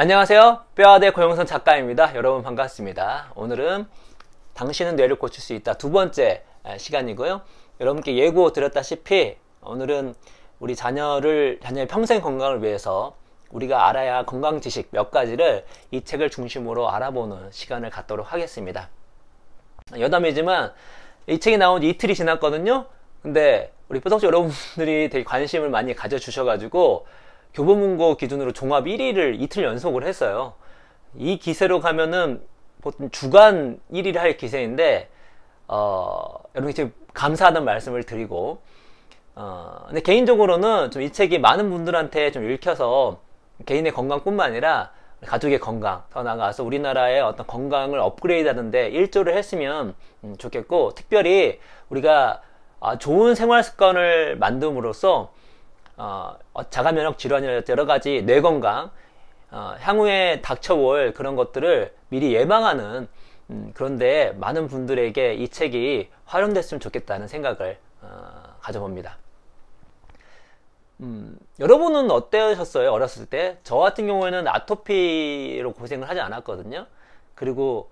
안녕하세요. 뼈아대 고영선 작가입니다. 여러분 반갑습니다. 오늘은 당신은 뇌를 고칠 수 있다 두 번째 시간이고요. 여러분께 예고 드렸다시피 오늘은 우리 자녀를 자녀의 평생 건강을 위해서 우리가 알아야 건강 지식 몇 가지를 이 책을 중심으로 알아보는 시간을 갖도록 하겠습니다. 여담이지만 이 책이 나온 지 이틀이 지났거든요. 근데 우리 뿌덕지 여러분들이 되게 관심을 많이 가져주셔가지고 교보문고 기준으로 종합 1위를 이틀 연속을 했어요. 이 기세로 가면은 보통 주간 1위를 할 기세인데 어, 여러분께 이 감사하는 말씀을 드리고 어, 근데 개인적으로는 좀 이 책이 많은 분들한테 좀 읽혀서 개인의 건강뿐만 아니라 가족의 건강, 더 나아가서 우리나라의 어떤 건강을 업그레이드 하는데 일조를 했으면 음, 좋겠고, 특별히 우리가 아, 좋은 생활 습관을 만듦으로써 어, 어 자가면역 질환이나 여러 가지 뇌 건강, 어, 향후에 닥쳐올 그런 것들을 미리 예방하는 음, 그런데 많은 분들에게 이 책이 활용됐으면 좋겠다는 생각을 어, 가져봅니다. 음, 여러분은 어떠셨어요? 어렸을 때? 저 같은 경우에는 아토피로 고생을 하지 않았거든요. 그리고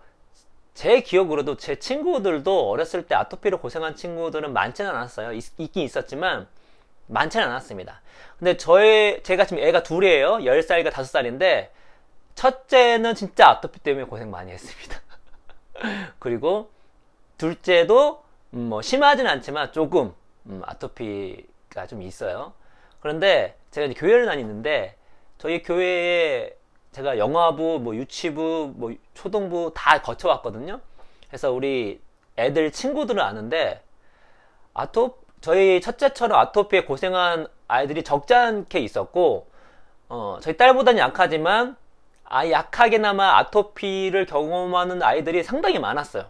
제 기억으로도 제 친구들도 어렸을 때 아토피로 고생한 친구들은 많지는 않았어요. 있, 긴 있었지만 많지는 않았습니다. 근데 저의 제가 지금 애가 둘이에요. 10살과 5살인데 첫째는 진짜 아토피 때문에 고생 많이 했습니다. 그리고 둘째도 음, 뭐 심하진 않지만 조금 음, 아토피가 좀 있어요. 그런데 제가 이제 교회를 다니는데 저희 교회에 제가 영화부, 뭐 유치부, 뭐 초등부 다 거쳐왔거든요. 그래서 우리 애들 친구들을 아는데 아토 피 저희 첫째처럼 아토피에 고생한 아이들이 적지 않게 있었고 어, 저희 딸보다는 약하지만 아 약하게나마 아토피를 경험하는 아이들이 상당히 많았어요.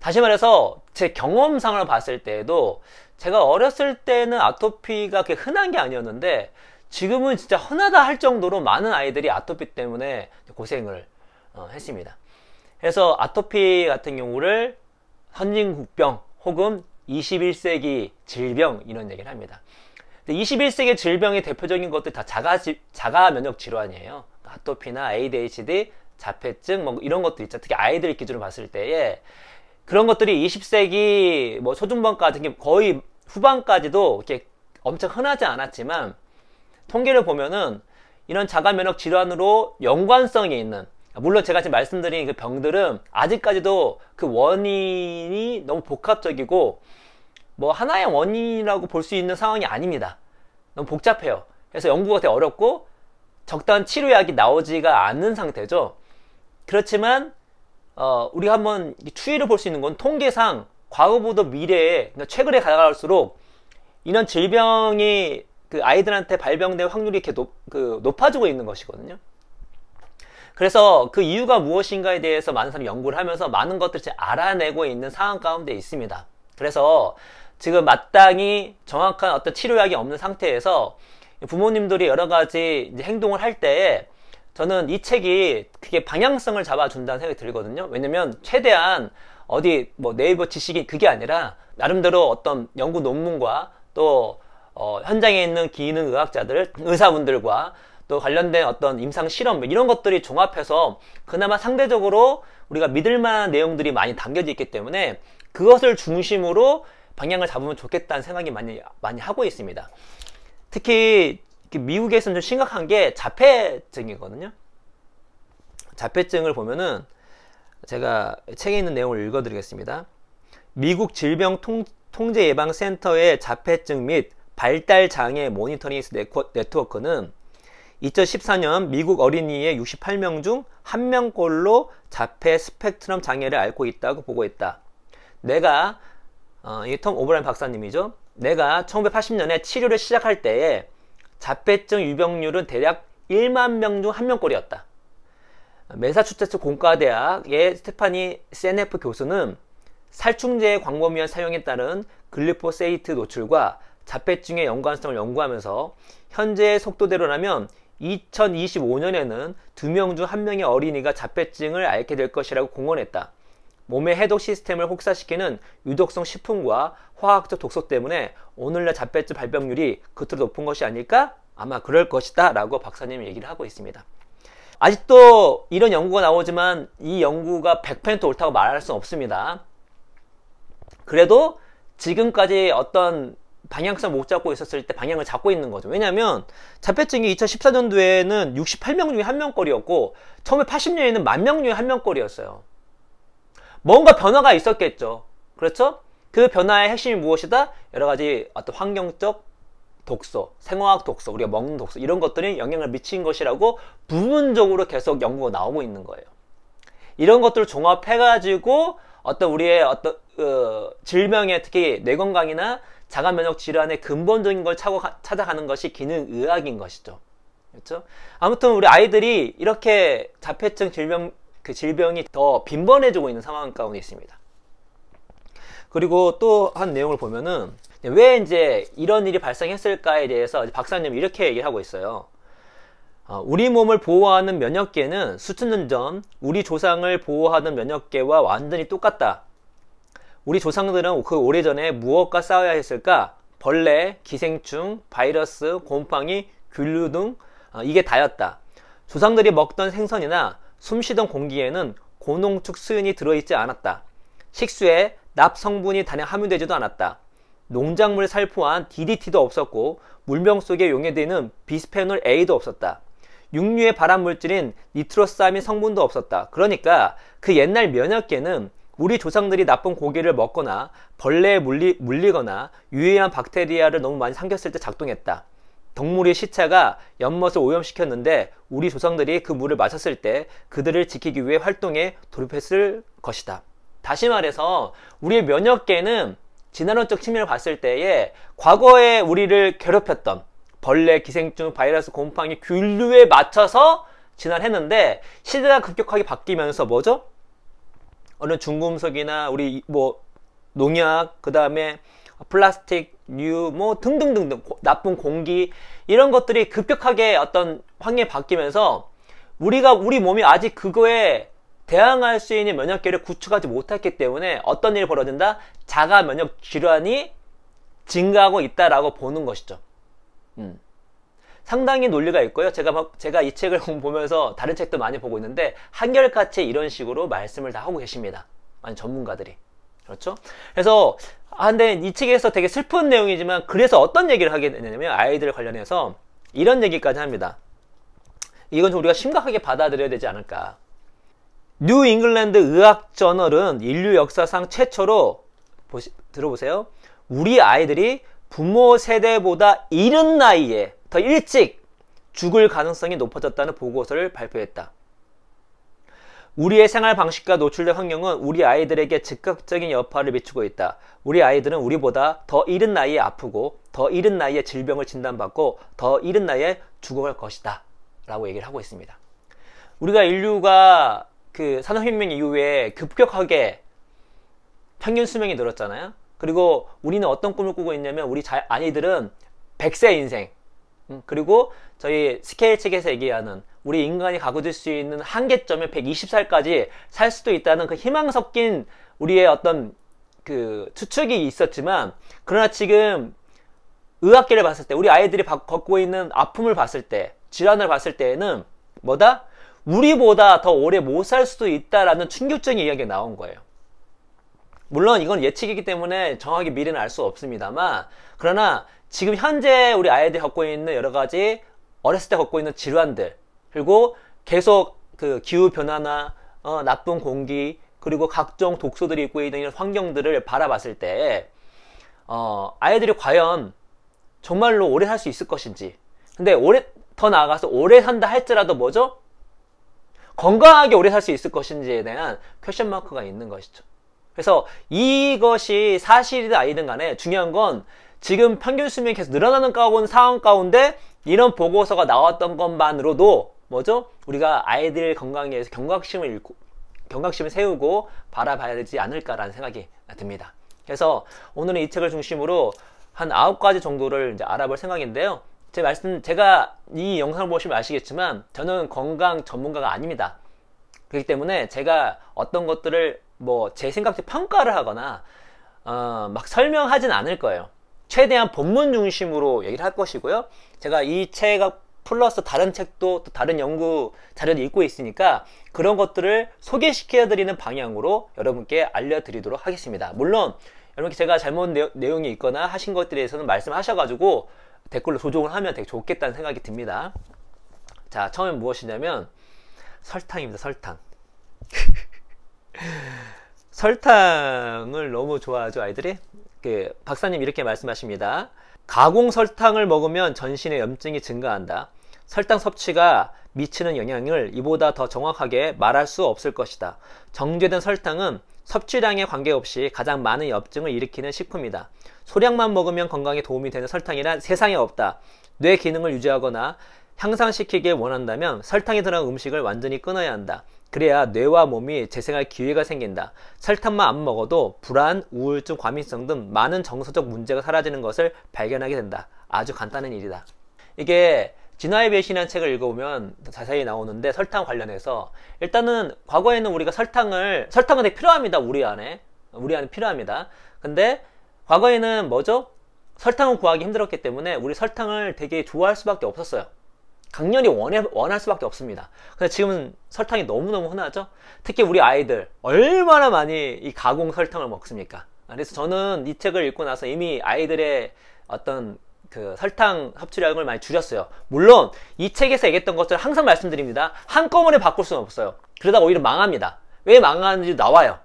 다시 말해서 제 경험상을 봤을 때에도 제가 어렸을 때는 아토피가 그렇게 흔한 게 아니었는데 지금은 진짜 흔하다 할 정도로 많은 아이들이 아토피 때문에 고생을 어, 했습니다. 그래서 아토피 같은 경우를 선진국병 혹은 21세기 질병 이런 얘기를 합니다. 21세기 질병의 대표적인 것들 다 자가, 자가 면역 질환이에요. 그러니까 아토피나 ADHD, 자폐증 뭐 이런 것들 있죠. 특히 아이들 기준으로 봤을 때에 그런 것들이 20세기 뭐 초중반까지 거의 후반까지도 이렇게 엄청 흔하지 않았지만 통계를 보면은 이런 자가 면역 질환으로 연관성이 있는 아, 물론 제가 지금 말씀드린 그 병들은 아직까지도 그 원인이 너무 복합적이고 뭐 하나의 원인이라고 볼 수 있는 상황이 아닙니다. 너무 복잡해요. 그래서 연구가 되게 어렵고 적당한 치료약이 나오지가 않는 상태죠. 그렇지만 어, 우리가 한번 추이를 볼 수 있는 건 통계상 과거보다 미래에 그러니까 최근에 가갈수록 이런 질병이 그 아이들한테 발병될 확률이 이렇게 높, 그 높아지고 있는 것이거든요. 그래서 그 이유가 무엇인가에 대해서 많은 사람이 연구를 하면서 많은 것들을 알아내고 있는 상황 가운데 있습니다. 그래서 지금 마땅히 정확한 어떤 치료약이 없는 상태에서 부모님들이 여러 가지 행동을 할 때에 저는 이 책이 그게 방향성을 잡아준다는 생각이 들거든요. 왜냐면 최대한 어디 뭐 네이버 지식이 그게 아니라 나름대로 어떤 연구 논문과 또어 현장에 있는 기능 의학자들, 의사분들과 또 관련된 어떤 임상 실험 뭐 이런 것들이 종합해서 그나마 상대적으로 우리가 믿을 만한 내용들이 많이 담겨져 있기 때문에 그것을 중심으로 방향을 잡으면 좋겠다는 생각이 많이 많이 하고 있습니다. 특히 미국에서는 좀 심각한 게 자폐증이거든요. 자폐증을 보면은 제가 책에 있는 내용을 읽어드리겠습니다. 미국 질병 통, 통제예방센터의 자폐증 및 발달장애 모니터링 네트워크는 2014년 미국 어린이의 68명 중 1명꼴로 자폐 스펙트럼 장애를 앓고 있다고 보고했다. 내가 어, 이톰 오브라인 박사님이죠. 내가 1980년에 치료를 시작할 때에 자폐증 유병률은 대략 1만 명중 1명꼴이었다. 메사추세츠 공과대학의 스테파니 세네프 교수는 살충제의 광범위한 사용에 따른 글리포세이트 노출과 자폐증의 연관성을 연구하면서 현재의 속도대로라면 2025년에는 두 명 중 한명의 어린이가 자폐증을 앓게 될 것이라고 공언했다. 몸의 해독 시스템을 혹사시키는 유독성 식품과 화학적 독소 때문에 오늘날 자폐증 발병률이 그토록 높은 것이 아닐까? 아마 그럴 것이다 라고 박사님이 얘기를 하고 있습니다. 아직도 이런 연구가 나오지만 이 연구가 100% 옳다고 말할 수는 없습니다. 그래도 지금까지 어떤 방향성 못 잡고 있었을 때 방향을 잡고 있는 거죠. 왜냐하면 자폐증이 2014년도에는 68명 중에 한 명꼴이었고 처음에 80년에는 만 명 중에 한 명꼴이었어요. 뭔가 변화가 있었겠죠. 그렇죠? 그 변화의 핵심이 무엇이다? 여러 가지 어떤 환경적 독소, 생화학 독소, 우리가 먹는 독소 이런 것들이 영향을 미친 것이라고 부분적으로 계속 연구가 나오고 있는 거예요. 이런 것들을 종합해가지고 어떤 우리의 어떤 어, 질병에 특히 뇌 건강이나 자가면역 질환의 근본적인 걸 찾아가는 것이 기능의학인 것이죠. 그렇죠? 아무튼 우리 아이들이 이렇게 자폐증 질병 그 질병이 더 빈번해지고 있는 상황 가운데 있습니다. 그리고 또 한 내용을 보면은 왜 이제 이런 일이 발생했을까에 대해서 박사님이 이렇게 얘기를 하고 있어요. 어, 우리 몸을 보호하는 면역계는 수천 년 전 우리 조상을 보호하는 면역계와 완전히 똑같다. 우리 조상들은 그 오래전에 무엇과 싸워야 했을까? 벌레, 기생충, 바이러스, 곰팡이, 균류 등 아, 이게 다였다. 조상들이 먹던 생선이나 숨쉬던 공기에는 고농축 수은이 들어있지 않았다. 식수에 납 성분이 단연 함유되지도 않았다. 농작물 살포한 DDT도 없었고 물병 속에 용해되는 비스페놀 A도 없었다. 육류의 발암 물질인 니트로사민 성분도 없었다. 그러니까 그 옛날 면역계는 우리 조상들이 나쁜 고기를 먹거나 벌레에 물리, 물리거나 유해한 박테리아를 너무 많이 삼켰을 때 작동했다. 동물의 시체가 연못을 오염시켰는데 우리 조상들이 그 물을 마셨을 때 그들을 지키기 위해 활동에 돌입했을 것이다. 다시 말해서 우리의 면역계는 진화론적 측면을 봤을 때에 과거에 우리를 괴롭혔던 벌레, 기생충, 바이러스, 곰팡이 균류에 맞춰서 진화를 했는데 시대가 급격하게 바뀌면서 뭐죠? 어느 중금속이나 우리 뭐 농약 그다음에 플라스틱, 뉴뭐 등등등등 나쁜 공기 이런 것들이 급격하게 어떤 환경이 바뀌면서 우리가 우리 몸이 아직 그거에 대항할 수 있는 면역계를 구축하지 못했기 때문에 어떤 일이 벌어진다? 자가 면역 질환이 증가하고 있다라고 보는 것이죠. 음. 상당히 논리가 있고요. 제가 제가 이 책을 보면서 다른 책도 많이 보고 있는데 한결같이 이런 식으로 말씀을 다 하고 계십니다. 아니 전문가들이 그렇죠? 그래서 아, 근데 이 책에서 되게 슬픈 내용이지만 그래서 어떤 얘기를 하게 되냐면 아이들 관련해서 이런 얘기까지 합니다. 이건 좀 우리가 심각하게 받아들여야 되지 않을까. 뉴 잉글랜드 의학 저널은 인류 역사상 최초로 보시, 들어보세요. 우리 아이들이 부모 세대보다 이른 나이에 더 일찍 죽을 가능성이 높아졌다는 보고서를 발표했다. 우리의 생활 방식과 노출된 환경은 우리 아이들에게 즉각적인 여파를 미치고 있다. 우리 아이들은 우리보다 더 이른 나이에 아프고 더 이른 나이에 질병을 진단받고 더 이른 나이에 죽어갈 것이다. 라고 얘기를 하고 있습니다. 우리가 인류가 그 산업혁명 이후에 급격하게 평균 수명이 늘었잖아요. 그리고 우리는 어떤 꿈을 꾸고 있냐면 우리 아이들은 100세 인생, 음, 그리고 저희 스케일 책에서 얘기하는 우리 인간이 가고질 수 있는 한계점에 120살까지 살 수도 있다는 그 희망 섞인 우리의 어떤 그 추측이 있었지만 그러나 지금 의학계를 봤을 때 우리 아이들이 걷고 있는 아픔을 봤을 때 질환을 봤을 때에는 뭐다? 우리보다 더 오래 못 살 수도 있다라는 충격적인 이야기가 나온 거예요. 물론 이건 예측이기 때문에 정확히 미래는 알 수 없습니다만 그러나 지금 현재 우리 아이들이 겪고 있는 여러 가지 어렸을 때 겪고 있는 질환들 그리고 계속 그 기후 변화나 어, 나쁜 공기 그리고 각종 독소들이 있고 있는 이런 환경들을 바라봤을 때 어, 아이들이 과연 정말로 오래 살 수 있을 것인지 근데 오래 더 나아가서 오래 산다 할지라도 뭐죠? 건강하게 오래 살 수 있을 것인지에 대한 퀘션 마크가 있는 것이죠. 그래서 이것이 사실이든 아니든 간에 중요한 건 지금 평균 수명이 계속 늘어나는 가운 상황 가운데 이런 보고서가 나왔던 것만으로도 뭐죠? 우리가 아이들 건강에 대해서 경각심을 잃고 경각심을 세우고 바라봐야 되지 않을까라는 생각이 듭니다. 그래서 오늘은 이 책을 중심으로 한 아홉 가지 정도를 이제 알아볼 생각인데요. 제 말씀, 제가 이 영상을 보시면 아시겠지만 저는 건강 전문가가 아닙니다. 그렇기 때문에 제가 어떤 것들을 뭐 제 생각에 평가를 하거나 어, 막 설명하진 않을 거예요. 최대한 본문 중심으로 얘기를 할 것이고요. 제가 이 책과 플러스 다른 책도 또 다른 연구 자료도 읽고 있으니까 그런 것들을 소개시켜 드리는 방향으로 여러분께 알려드리도록 하겠습니다. 물론 여러분께 제가 잘못 내용이 있거나 하신 것들에 대해서는 말씀하셔가지고 댓글로 조정을 하면 되게 좋겠다는 생각이 듭니다. 자, 처음엔 무엇이냐면 설탕입니다. 설탕. 설탕을 너무 좋아하죠, 아이들이? 그 박사님 이렇게 말씀하십니다. 가공 설탕을 먹으면 전신의 염증이 증가한다. 설탕 섭취가 미치는 영향을 이보다 더 정확하게 말할 수 없을 것이다. 정제된 설탕은 섭취량에 관계없이 가장 많은 염증을 일으키는 식품이다. 소량만 먹으면 건강에 도움이 되는 설탕이란 세상에 없다. 뇌 기능을 유지하거나 향상시키길 원한다면 설탕이 들어간 음식을 완전히 끊어야 한다. 그래야 뇌와 몸이 재생할 기회가 생긴다. 설탕만 안 먹어도 불안, 우울증, 과민성 등 많은 정서적 문제가 사라지는 것을 발견하게 된다. 아주 간단한 일이다. 이게 진화의 배신이라는 책을 읽어보면 자세히 나오는데 설탕 관련해서 일단은 과거에는 우리가 설탕을 설탕은 되게 필요합니다. 우리 안에 우리 안에 필요합니다. 근데 과거에는 뭐죠? 설탕을 구하기 힘들었기 때문에 우리 설탕을 되게 좋아할 수밖에 없었어요. 강렬히 원해, 원할 수밖에 없습니다. 근데 지금은 설탕이 너무너무 흔하죠? 특히 우리 아이들 얼마나 많이 이 가공 설탕을 먹습니까? 그래서 저는 이 책을 읽고 나서 이미 아이들의 어떤 그 설탕 섭취량을 많이 줄였어요. 물론 이 책에서 얘기했던 것들을 항상 말씀드립니다. 한꺼번에 바꿀 수는 없어요. 그러다 오히려 망합니다. 왜 망하는지 나와요.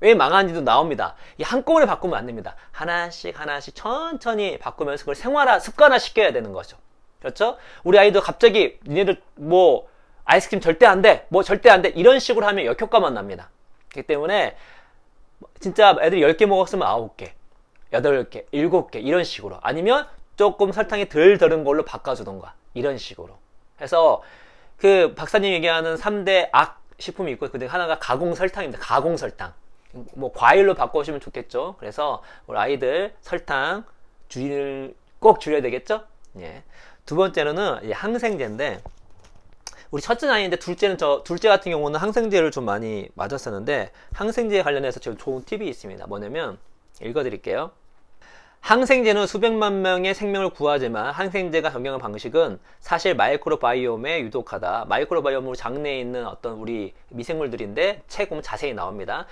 왜 망하는지도 나옵니다. 이 한꺼번에 바꾸면 안 됩니다. 하나씩 하나씩 천천히 바꾸면서 그걸 생활화, 습관화 시켜야 되는 거죠. 그렇죠? 우리 아이도 갑자기 니네들 뭐 아이스크림 절대 안 돼, 뭐 절대 안 돼 이런 식으로 하면 역효과만 납니다. 그렇기 때문에 진짜 애들이 10개 먹었으면 9개, 8개, 7개 이런 식으로 아니면 조금 설탕이 덜 들은 걸로 바꿔주던가 이런 식으로 해서 그 박사님 얘기하는 3대 악 식품이 있고 그중 하나가 가공 설탕입니다. 가공 설탕. 뭐 과일로 바꿔오시면 좋겠죠. 그래서 우리 아이들 설탕 줄일꼭 줄여야 되겠죠? 예. 두 번째로는 항생제인데 우리 첫째 아이인데 둘째는 저 둘째 같은 경우는 항생제를 좀 많이 맞았었는데 항생제에 관련해서 제가 좋은 팁이 있습니다. 뭐냐면 읽어드릴게요. 항생제는 수백만 명의 생명을 구하지만 항생제가 변경한 방식은 사실 마이크로바이옴에 유독하다. 마이크로바이옴으로 장내에 있는 어떤 우리 미생물들인데 책 보면 자세히 나옵니다.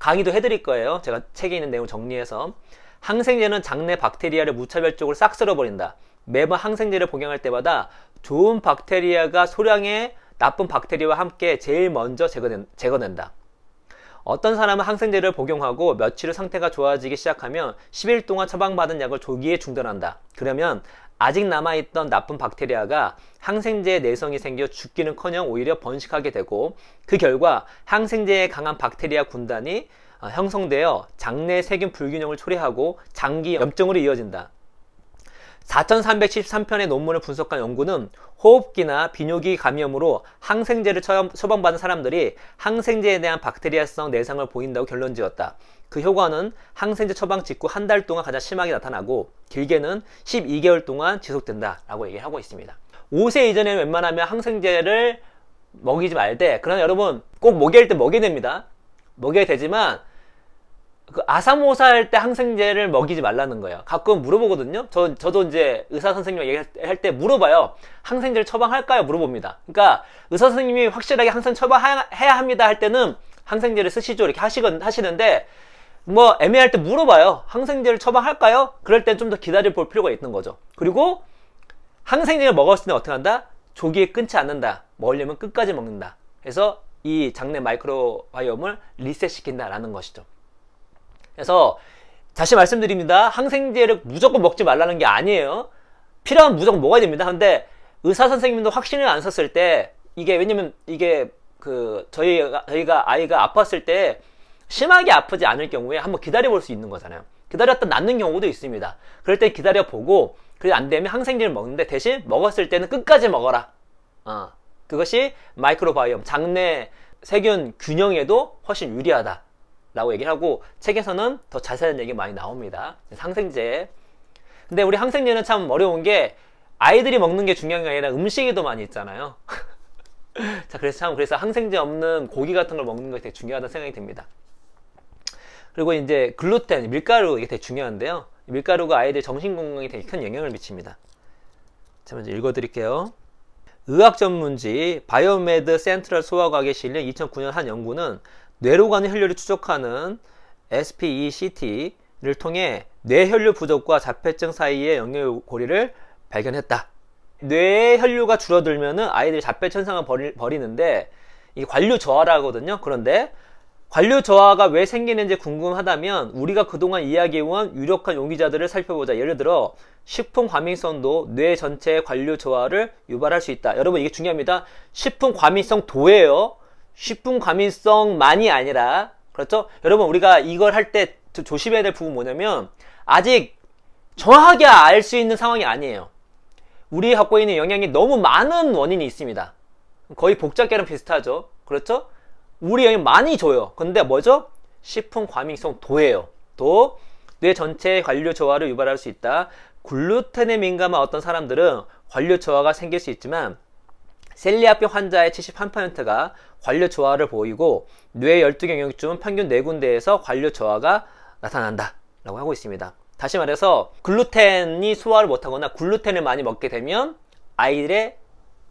강의도 해드릴 거예요. 제가 책에 있는 내용 정리해서 항생제는 장내 박테리아를 무차별적으로 싹 쓸어버린다. 매번 항생제를 복용할 때마다 좋은 박테리아가 소량의 나쁜 박테리아와 함께 제일 먼저 제거된, 제거된다. 어떤 사람은 항생제를 복용하고 며칠 후 상태가 좋아지기 시작하면 10일 동안 처방받은 약을 조기에 중단한다. 그러면 아직 남아있던 나쁜 박테리아가 항생제의 내성이 생겨 죽기는커녕 오히려 번식하게 되고 그 결과 항생제에 강한 박테리아 군단이 어, 형성되어 장내 세균 불균형을 초래하고 장기 염증으로 이어진다. 4,373편의 논문을 분석한 연구는 호흡기나 비뇨기 감염으로 항생제를 처방받은 사람들이 항생제에 대한 박테리아성 내상을 보인다고 결론 지었다. 그 효과는 항생제 처방 직후 한 달 동안 가장 심하게 나타나고 길게는 12개월 동안 지속된다라고 얘기를 하고 있습니다. 5세 이전에는 웬만하면 항생제를 먹이지 말되 그러나 여러분 꼭먹일때 먹여야 됩니다. 먹여야 되지만 그 아사모사 할 때 항생제를 먹이지 말라는 거예요. 가끔 물어보거든요. 저, 저도 이제 의사 선생님 얘기할 때 물어봐요. 항생제를 처방할까요? 물어봅니다. 그러니까 의사 선생님이 확실하게 항상 처방해야 합니다 할 때는 항생제를 쓰시죠. 이렇게 하시건, 하시는데 뭐 애매할 때 물어봐요. 항생제를 처방할까요? 그럴 땐 좀 더 기다려 볼 필요가 있는 거죠. 그리고 항생제를 먹었을 때는 어떻게 한다? 조기에 끊지 않는다. 먹으려면 끝까지 먹는다. 그래서 이 장내 마이크로바이옴을 리셋시킨다라는 것이죠. 그래서 다시 말씀드립니다. 항생제를 무조건 먹지 말라는 게 아니에요. 필요하면 무조건 먹어야 됩니다. 근데 의사 선생님도 확신을 안 썼을 때 이게 왜냐면 이게 그 저희가 저희가 아이가 아팠을 때 심하게 아프지 않을 경우에 한번 기다려 볼 수 있는 거잖아요. 기다렸다 낫는 경우도 있습니다. 그럴 때 기다려 보고 그래 안 되면 항생제를 먹는데 대신 먹었을 때는 끝까지 먹어라. 어. 그것이 마이크로바이옴 장내 세균 균형에도 훨씬 유리하다. 라고 얘기하고 를 책에서는 더 자세한 얘기 많이 나옵니다. 항생제. 근데 우리 항생제는 참 어려운 게 아이들이 먹는 게 중요한 게 아니라 음식에도 많이 있잖아요. 자, 그래서 참 그래서 항생제 없는 고기 같은 걸 먹는 것이 되게 중요하다는 생각이 듭니다. 그리고 이제 글루텐, 밀가루 이게 되게 중요한데요. 밀가루가 아이들 정신 건강에 되게 큰 영향을 미칩니다. 자, 먼저 읽어 드릴게요. 의학 전문지 바이오메드 센트럴 소아과학에 실린 2009년 한 연구는 뇌로 가는 혈류를 추적하는 SPECT를 통해 뇌혈류 부족과 자폐증 사이의 연결 고리를 발견했다. 뇌 혈류가 줄어들면 아이들이 자폐 천상을 버리, 벌이는데 이 관류 저하라거든요. 그런데 관류 저하가 왜 생기는지 궁금하다면 우리가 그동안 이야기해온 유력한 용기자들을 살펴보자. 예를 들어 식품 과민성도 뇌 전체의 관류 저하를 유발할 수 있다. 여러분 이게 중요합니다. 식품 과민성 도예요. 식품 과민성만이 아니라 그렇죠? 여러분 우리가 이걸 할 때 조심해야 될 부분 뭐냐면 아직 정확하게 알 수 있는 상황이 아니에요. 우리 갖고 있는 영향이 너무 많은 원인이 있습니다. 거의 복잡계랑 비슷하죠. 그렇죠? 우리 영향 많이 줘요. 근데 뭐죠? 식품 과민성 도예요. 도. 뇌 전체의 관료 저하를 유발할 수 있다. 글루텐에 민감한 어떤 사람들은 관료 저하가 생길 수 있지만 셀리아병 환자의 71%가 관료 저하를 보이고 뇌 12경영쯤 평균 4군데에서 관료 저하가 나타난다 라고 하고 있습니다. 다시 말해서 글루텐이 소화를 못하거나 글루텐을 많이 먹게 되면 아이들의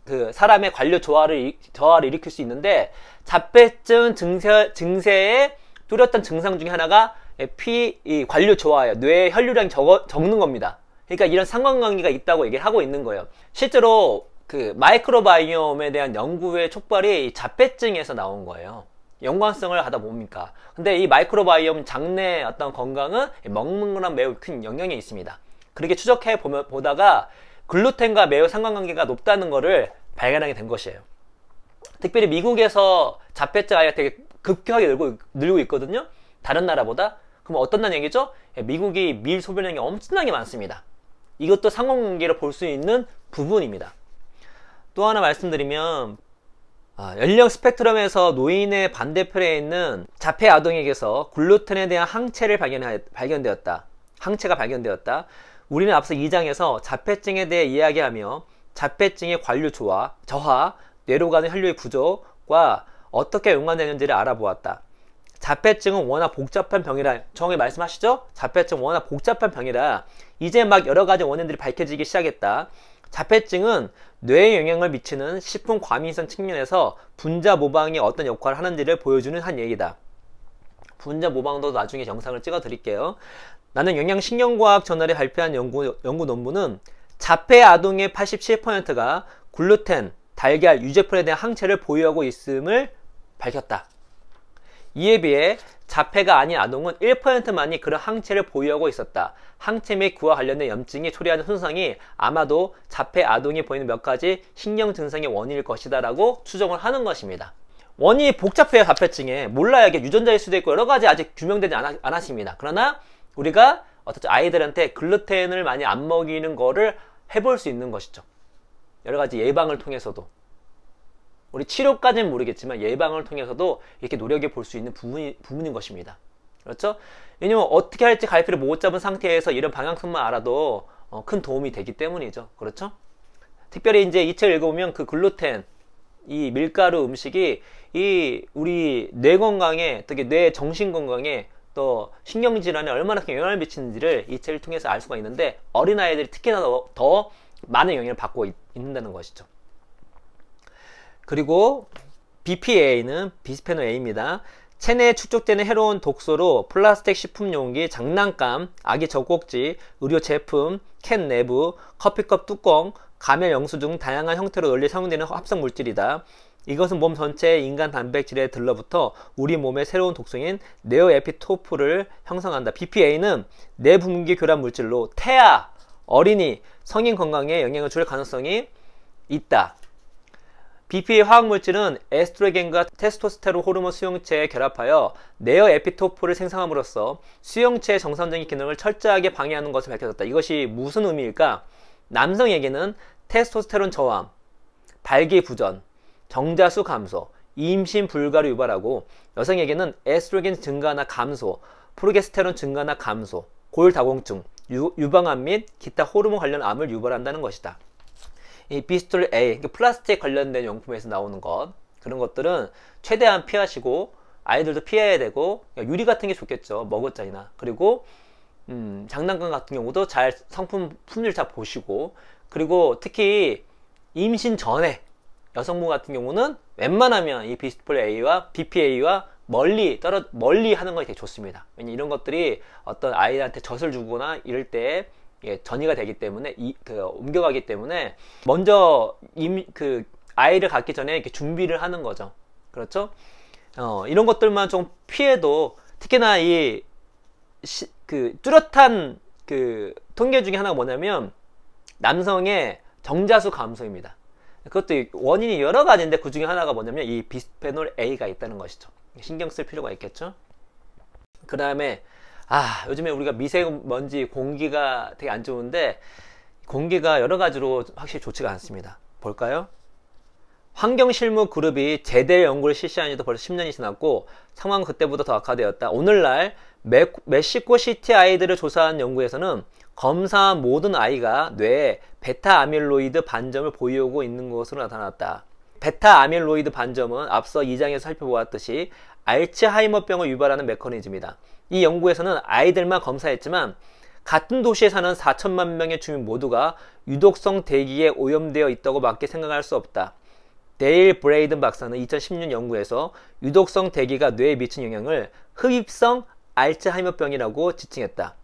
그 사람의 관료 저하를, 저하를 일으킬 수 있는데 자폐증 증세, 증세의 뚜렷한 증상 중에 하나가 피, 관료 저하예요. 뇌의 혈류량 적어, 적는 겁니다. 그러니까 이런 상관관계가 있다고 얘기를 하고 있는 거예요. 실제로 그 마이크로바이옴에 대한 연구의 촉발이 자폐증에서 나온 거예요. 연관성을 하다 봅니까 근데 이 마이크로바이옴 장내 어떤 건강은 먹는 거랑 매우 큰 영향이 있습니다. 그렇게 추적해 보다가 글루텐과 매우 상관관계가 높다는 것을 발견하게 된 것이에요. 특별히 미국에서 자폐증 아이가 되게 급격하게 늘고, 늘고 있거든요. 다른 나라보다. 그럼 어떤다는 얘기죠? 예, 미국이 밀 소변량이 엄청나게 많습니다. 이것도 상관관계로 볼 수 있는 부분입니다. 또 하나 말씀드리면 아, 연령 스펙트럼에서 노인의 반대편에 있는 자폐 아동에게서 글루텐에 대한 항체를 발견하, 발견되었다. 항체가 발견되었다. 우리는 앞서 2장에서 자폐증에 대해 이야기하며 자폐증의 관류 조화, 저하, 뇌로 가는 혈류의 구조와 어떻게 연관되는지를 알아보았다. 자폐증은 워낙 복잡한 병이라 정의 말씀하시죠? 자폐증 워낙 복잡한 병이라 이제 막 여러 가지 원인들이 밝혀지기 시작했다. 자폐증은 뇌에 영향을 미치는 식품 과민성 측면에서 분자 모방이 어떤 역할을 하는지를 보여주는 한 얘기다. 분자 모방도 나중에 영상을 찍어 드릴게요. 나는 영양신경과학 저널에 발표한 연구, 연구 논문은 자폐 아동의 87%가 글루텐, 달걀, 유제품에 대한 항체를 보유하고 있음을 밝혔다. 이에 비해 자폐가 아닌 아동은 1%만이 그런 항체를 보유하고 있었다. 항체 및그와 관련된 염증이 초래하는 손상이 아마도 자폐 아동이 보이는 몇 가지 신경 증상의 원인일 것이다 라고 추정을 하는 것입니다. 원인이 복잡해요. 자폐증에. 몰라야게 유전자일 수도 있고 여러 가지 아직 규명되지 않아, 않았습니다. 그러나 우리가 어쨌든 아이들한테 글루텐을 많이 안 먹이는 거를 해볼 수 있는 것이죠. 여러 가지 예방을 통해서도. 우리 치료까지는 모르겠지만 예방을 통해서도 이렇게 노력해 볼 수 있는 부분이, 부분인 것입니다. 그렇죠? 왜냐면 어떻게 할지 갈피를 못 잡은 상태에서 이런 방향성만 알아도 어, 큰 도움이 되기 때문이죠. 그렇죠? 특별히 이제 이 책을 읽어보면 그 글루텐, 이 밀가루 음식이 이 우리 뇌 건강에, 특히 뇌 정신 건강에 또 신경 질환에 얼마나 큰 영향을 미치는지를 이 책을 통해서 알 수가 있는데 어린 아이들이 특히나 더, 더 많은 영향을 받고 있, 있는다는 것이죠. 그리고 BPA는 비스페놀 A입니다. 체내에 축적되는 해로운 독소로 플라스틱 식품 용기, 장난감, 아기 젖꼭지, 의료 제품, 캔 내부, 커피컵 뚜껑, 감염 영수 등 다양한 형태로 널리 사용되는 합성 물질이다. 이것은 몸 전체의 인간 단백질에 들러붙어 우리 몸의 새로운 독성인 네오에피토프를 형성한다. BPA는 내분기 교란 물질로 태아, 어린이, 성인 건강에 영향을 줄 가능성이 있다. BPA 화학물질은 에스트로겐과 테스토스테론 호르몬 수용체에 결합하여 네어 에피토프를 생성함으로써 수용체의 정상적인 기능을 철저하게 방해하는 것을 밝혀졌다. 이것이 무슨 의미일까? 남성에게는 테스토스테론 저함, 발기부전, 정자수 감소, 임신 불가를 유발하고 여성에게는 에스트로겐 증가나 감소, 프로게스테론 증가나 감소, 골다공증, 유, 유방암 및 기타 호르몬 관련 암을 유발한다는 것이다. 이 비스톨 A, 그러니까 플라스틱 관련된 용품에서 나오는 것 그런 것들은 최대한 피하시고 아이들도 피해야 되고 그러니까 유리 같은 게 좋겠죠 머그잔이나 그리고 음, 장난감 같은 경우도 잘 상품 품질 잘 보시고 그리고 특히 임신 전에 여성분 같은 경우는 웬만하면 이 비스톨 A와 BPA와 멀리 떨어 멀리 하는 것이 되게 좋습니다. 왜냐 면 이런 것들이 어떤 아이한테 젖을 주거나 이럴 때 예, 전이가 되기 때문에 이, 그, 옮겨가기 때문에 먼저 임, 그 아이를 갖기 전에 이렇게 준비를 하는 거죠. 그렇죠? 어, 이런 것들만 좀 피해도 특히나 이 시, 그 뚜렷한 그 통계 중에 하나가 뭐냐면 남성의 정자수 감소입니다. 그것도 원인이 여러 가지인데 그 중에 하나가 뭐냐면 이 비스페놀 A가 있다는 것이죠. 신경 쓸 필요가 있겠죠. 그 다음에 아, 요즘에 우리가 미세먼지 공기가 되게 안 좋은데 공기가 여러 가지로 확실히 좋지가 않습니다. 볼까요? 환경실무 그룹이 제대 연구를 실시한 지도 벌써 10년이 지났고 상황 그때보다 더 악화되었다. 오늘날 멕, 멕시코 시티 아이들을 조사한 연구에서는 검사한 모든 아이가 뇌에 베타 아밀로이드 반점을 보유하고 있는 것으로 나타났다. 베타 아밀로이드 반점은 앞서 2장에서 살펴보았듯이 알츠하이머병을 유발하는 메커니즘이다. 이 연구에서는 아이들만 검사했지만 같은 도시에 사는 4천만 명의 주민 모두가 유독성 대기에 오염되어 있다고밖에 생각할 수 없다. 데일 브레이든 박사는 2 0 1 0년 연구에서 유독성 대기가 뇌에 미친 영향을 흡입성 알츠하이머병이라고 지칭했다.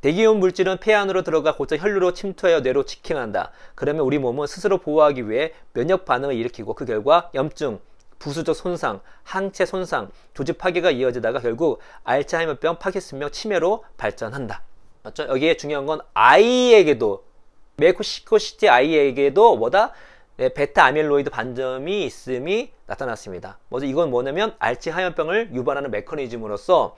대기온 물질은 폐 안으로 들어가 곧장 혈류로 침투하여 뇌로 직행한다. 그러면 우리 몸은 스스로 보호하기 위해 면역 반응을 일으키고 그 결과 염증, 부수적 손상, 항체 손상, 조직 파괴가 이어지다가 결국 알츠하이머병, 파킨슨병, 치매로 발전한다. 맞죠? 여기에 중요한 건 아이에게도 메코시코시티 아이에게도 뭐다? 네, 베타 아밀로이드 반점이 있음이 나타났습니다. 먼저 이건 뭐냐면 알츠하이머병을 유발하는 메커니즘으로서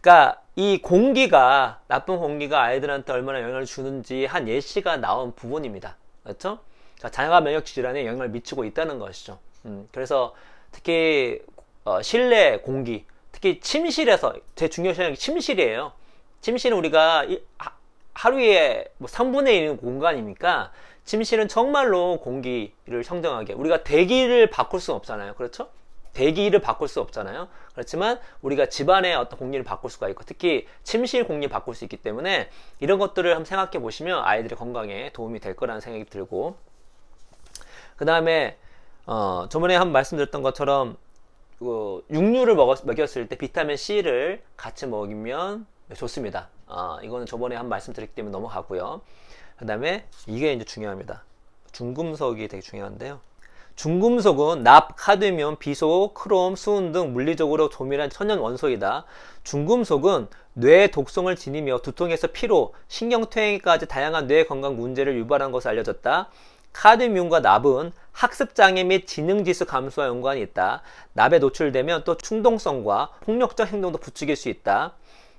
그러니까 이 공기가 나쁜 공기가 아이들한테 얼마나 영향을 주는지 한 예시가 나온 부분입니다. 그렇죠? 자, 그러니까 자녀가 면역 질환에 영향을 미치고 있다는 것이죠. 음, 그래서 특히 어, 실내 공기, 특히 침실에서 제 중요시하는 게 침실이에요. 침실은 우리가 이, 하, 하루에 뭐 3분의 1 공간이니까 침실은 정말로 공기를 청정하게 우리가 대기를 바꿀 수는 없잖아요. 그렇죠? 대기를 바꿀 수 없잖아요. 그렇지만 우리가 집안의 어떤 공기를 바꿀 수가 있고 특히 침실 공기 바꿀 수 있기 때문에 이런 것들을 한번 생각해 보시면 아이들의 건강에 도움이 될 거라는 생각이 들고 그 다음에 어, 저번에 한 말씀드렸던 것처럼 어, 육류를 먹었, 먹였을 때 비타민 C를 같이 먹이면 좋습니다. 아, 이거는 저번에 한 말씀드렸기 때문에 넘어가고요. 그 다음에 이게 이제 중요합니다. 중금속이 되게 중요한데요. 중금속은 납, 카드뮴, 비소, 크롬, 수은 등 물리적으로 조밀한 천연 원소이다. 중금속은 뇌의 독성을 지니며 두통에서 피로, 신경퇴행까지 다양한 뇌 건강 문제를 유발한 것으로 알려졌다. 카드뮴과 납은 학습장애 및 지능지수 감소와 연관이 있다. 납에 노출되면 또 충동성과 폭력적 행동도 부추길 수 있다.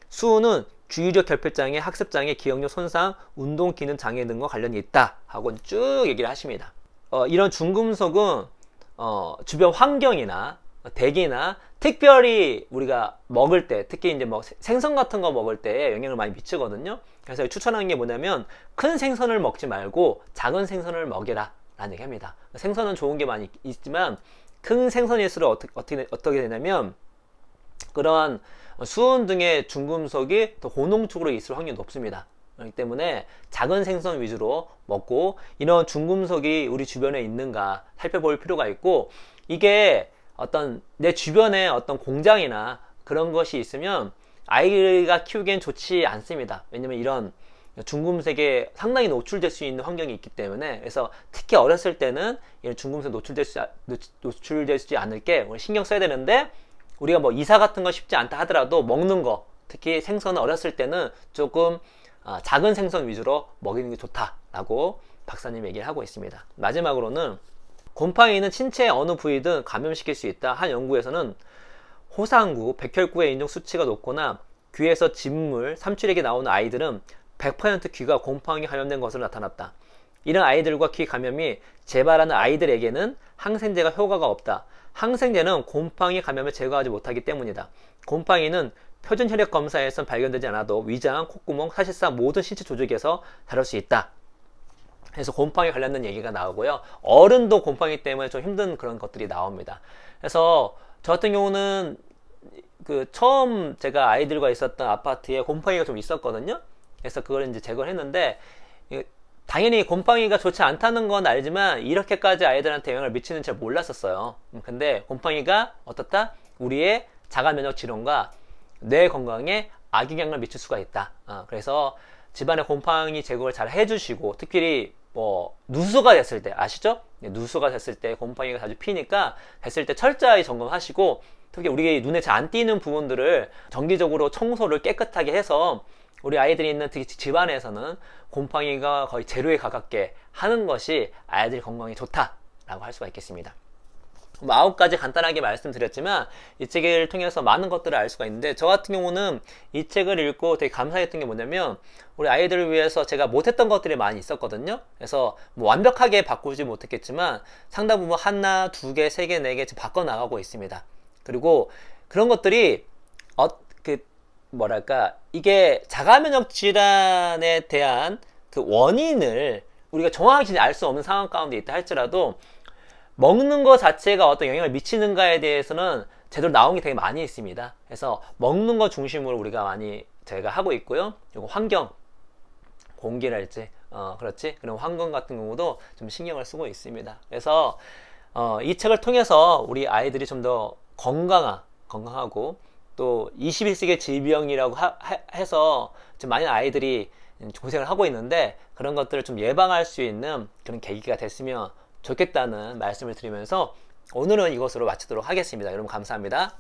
수은은 주의력 결핍장애, 학습장애, 기억력 손상, 운동기능 장애 등과 관련이 있다. 하고 쭉 얘기를 하십니다. 어, 이런 중금속은 어, 주변 환경이나 대기나 특별히 우리가 먹을 때 특히 이제 뭐 생선 같은 거 먹을 때 영향을 많이 미치거든요. 그래서 추천하는 게 뭐냐면 큰 생선을 먹지 말고 작은 생선을 먹여라 라는 얘기합니다. 생선은 좋은 게 많이 있지만 큰 생선일수록 어떻게, 어떻게, 어떻게 되냐면 그러한 수은 등의 중금속이 더 고농축으로 있을 확률이 높습니다. 그렇기 때문에 작은 생선 위주로 먹고 이런 중금속이 우리 주변에 있는가 살펴볼 필요가 있고 이게 어떤 내 주변에 어떤 공장이나 그런 것이 있으면 아이가 키우기엔 좋지 않습니다. 왜냐면 이런 중금색에 상당히 노출될 수 있는 환경이 있기 때문에 그래서 특히 어렸을 때는 이런 중금색 노출될 수 노출되지 않을게 뭐 신경 써야 되는데 우리가 뭐 이사 같은 거 쉽지 않다 하더라도 먹는 거 특히 생선은 어렸을 때는 조금 아, 작은 생선 위주로 먹이는 게 좋다라고 박사님 얘기를 하고 있습니다. 마지막으로는 곰팡이는 신체 어느 부위든 감염시킬 수 있다. 한 연구에서는 호상구, 백혈구의 인종 수치가 높거나 귀에서 진물, 삼출액이 나오는 아이들은 100% 귀가 곰팡이 감염된 것으로 나타났다. 이런 아이들과 귀 감염이 재발하는 아이들에게는 항생제가 효과가 없다. 항생제는 곰팡이 감염을 제거하지 못하기 때문이다. 곰팡이는 표준 혈액 검사에선 발견되지 않아도 위장, 콧구멍, 사실상 모든 신체 조직에서 다룰 수 있다. 그래서 곰팡이 관련된 얘기가 나오고요. 어른도 곰팡이 때문에 좀 힘든 그런 것들이 나옵니다. 그래서 저 같은 경우는 그 처음 제가 아이들과 있었던 아파트에 곰팡이가 좀 있었거든요. 그래서 그걸 이제 제거를 했는데 당연히 곰팡이가 좋지 않다는 건 알지만 이렇게까지 아이들한테 영향을 미치는 줄 몰랐었어요. 음, 근데 곰팡이가 어떻다? 우리의 자가 면역 질환과 뇌 건강에 악영향을 미칠 수가 있다. 어, 그래서 집안의 곰팡이 제거를 잘 해주시고 특히뭐 누수가 됐을 때 아시죠? 예, 누수가 됐을 때 곰팡이가 자주 피니까 됐을 때 철저히 점검하시고 특히 우리 눈에 잘 안 띄는 부분들을 정기적으로 청소를 깨끗하게 해서 우리 아이들이 있는 특히 집안에서는 곰팡이가 거의 제로에 가깝게 하는 것이 아이들 건강에 좋다라고 할 수가 있겠습니다. 아홉 가지 간단하게 말씀드렸지만 이 책을 통해서 많은 것들을 알 수가 있는데 저 같은 경우는 이 책을 읽고 되게 감사했던 게 뭐냐면 우리 아이들을 위해서 제가 못했던 것들이 많이 있었거든요. 그래서 뭐 완벽하게 바꾸지 못했겠지만 상당 부분 하나, 두 개, 세 개, 네 개지 바꿔 나가고 있습니다. 그리고 그런 것들이 어, 그 뭐랄까 이게 자가면역 질환에 대한 그 원인을 우리가 정확히 알 수 없는 상황 가운데 있다 할지라도 먹는 것 자체가 어떤 영향을 미치는가에 대해서는 제대로 나온 게 되게 많이 있습니다. 그래서 먹는 것 중심으로 우리가 많이 제가 하고 있고요. 그리고 환경, 공기랄지, 어, 그렇지? 그런 환경 같은 경우도 좀 신경을 쓰고 있습니다. 그래서 어, 이 책을 통해서 우리 아이들이 좀 더 건강한, 건강하고 또 21세기 질병이라고 하, 해서 지금 많은 아이들이 음, 고생을 하고 있는데 그런 것들을 좀 예방할 수 있는 그런 계기가 됐으면 좋겠다는 말씀을 드리면서 오늘은 이것으로 마치도록 하겠습니다. 여러분 감사합니다.